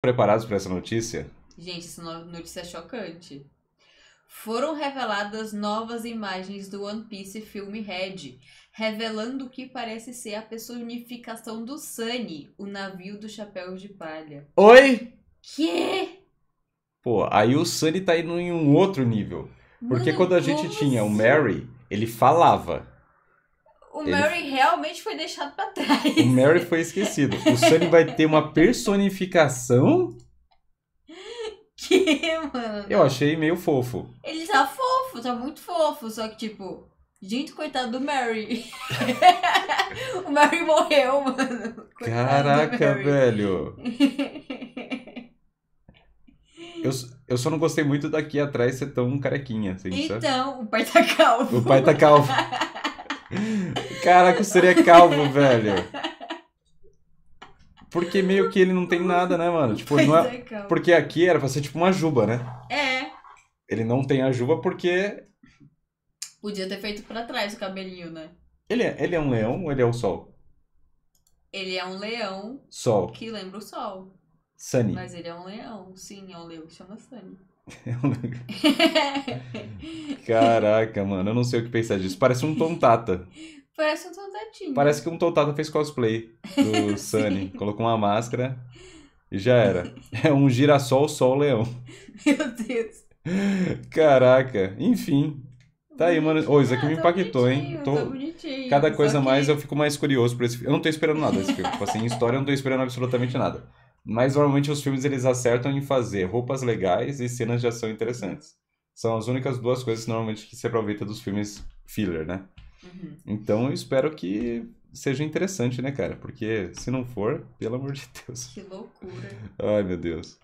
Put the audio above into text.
preparados para essa notícia? Gente, essa notícia é chocante. Foram reveladas novas imagens do One Piece filme Red, revelando o que parece ser a personificação do Sunny, o navio do chapéu de palha. Oi? Que? Pô, aí o Sunny tá indo em um outro nível. Porque Mano, quando a gente tinha assim? o Mary, ele falava. O ele... Mary realmente foi deixado pra trás. O Mary foi esquecido. O Sunny vai ter uma personificação. Que, mano? Eu achei meio fofo. Ele tá fofo, tá muito fofo, só que tipo. Gente, coitado do Mary. o Mary morreu, mano. Coitado Caraca, velho. Eu, eu só não gostei muito daqui atrás ser tão carequinha. Assim, então, sabe? o pai tá calvo. O pai tá calvo. Caraca, o seria calvo, velho. Porque meio que ele não tem nada, né, mano? Tipo, pois não é... é calvo. Porque aqui era pra ser tipo uma juba, né? É. Ele não tem a juba porque. Podia ter feito pra trás o cabelinho, né? Ele é, ele é um leão ou ele é o sol? Ele é um leão. Sol. Que lembra o sol. Sunny. Mas ele é um leão. Sim, é um leão que chama Sunny. Caraca, mano, eu não sei o que pensar disso. Parece um tontata. Parece um soldatinho. Parece que um Totata fez cosplay do Sunny. Colocou uma máscara e já era. É um girassol, sol, leão. Meu Deus. Caraca, enfim. Tá aí, mano. oh, isso aqui ah, me tá impactou, hein? Tô... tô tá Cada coisa que... mais eu fico mais curioso por esse filme. Eu não tô esperando nada desse filme. Tipo assim, em história eu não tô esperando absolutamente nada. Mas normalmente os filmes eles acertam em fazer roupas legais e cenas de ação interessantes. São as únicas duas coisas normalmente que se aproveita dos filmes filler, né? Uhum. Então eu espero que seja interessante, né, cara? Porque se não for, pelo amor de Deus. Que loucura. Ai, meu Deus.